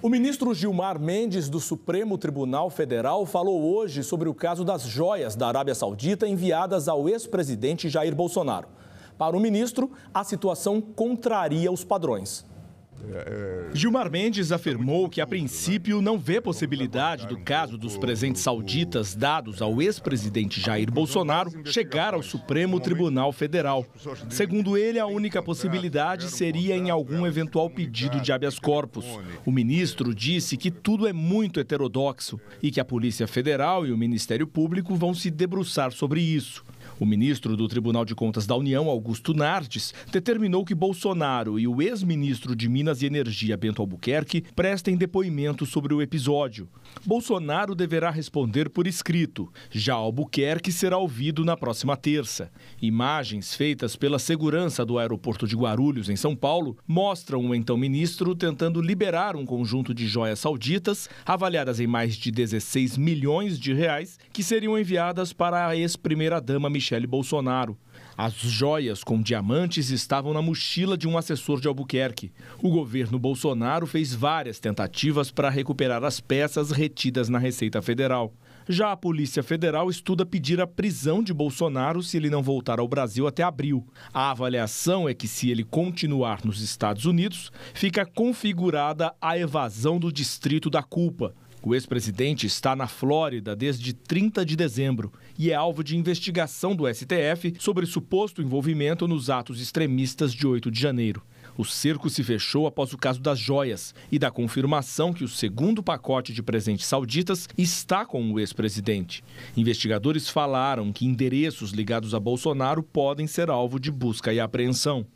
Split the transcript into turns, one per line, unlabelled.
O ministro Gilmar Mendes do Supremo Tribunal Federal falou hoje sobre o caso das joias da Arábia Saudita enviadas ao ex-presidente Jair Bolsonaro. Para o ministro, a situação contraria os padrões. Gilmar Mendes afirmou que, a princípio, não vê possibilidade do caso dos presentes sauditas dados ao ex-presidente Jair Bolsonaro chegar ao Supremo Tribunal Federal. Segundo ele, a única possibilidade seria em algum eventual pedido de habeas corpus. O ministro disse que tudo é muito heterodoxo e que a Polícia Federal e o Ministério Público vão se debruçar sobre isso. O ministro do Tribunal de Contas da União, Augusto Nardes, determinou que Bolsonaro e o ex-ministro de Minas e Energia, Bento Albuquerque, prestem depoimento sobre o episódio. Bolsonaro deverá responder por escrito. Já Albuquerque será ouvido na próxima terça. Imagens feitas pela segurança do aeroporto de Guarulhos, em São Paulo, mostram o então ministro tentando liberar um conjunto de joias sauditas, avaliadas em mais de 16 milhões de reais, que seriam enviadas para a ex-primeira-dama Michelle. Michele Bolsonaro. As joias com diamantes estavam na mochila de um assessor de Albuquerque. O governo Bolsonaro fez várias tentativas para recuperar as peças retidas na Receita Federal. Já a Polícia Federal estuda pedir a prisão de Bolsonaro se ele não voltar ao Brasil até abril. A avaliação é que, se ele continuar nos Estados Unidos, fica configurada a evasão do distrito da culpa, o ex-presidente está na Flórida desde 30 de dezembro e é alvo de investigação do STF sobre suposto envolvimento nos atos extremistas de 8 de janeiro. O cerco se fechou após o caso das joias e da confirmação que o segundo pacote de presentes sauditas está com o ex-presidente. Investigadores falaram que endereços ligados a Bolsonaro podem ser alvo de busca e apreensão.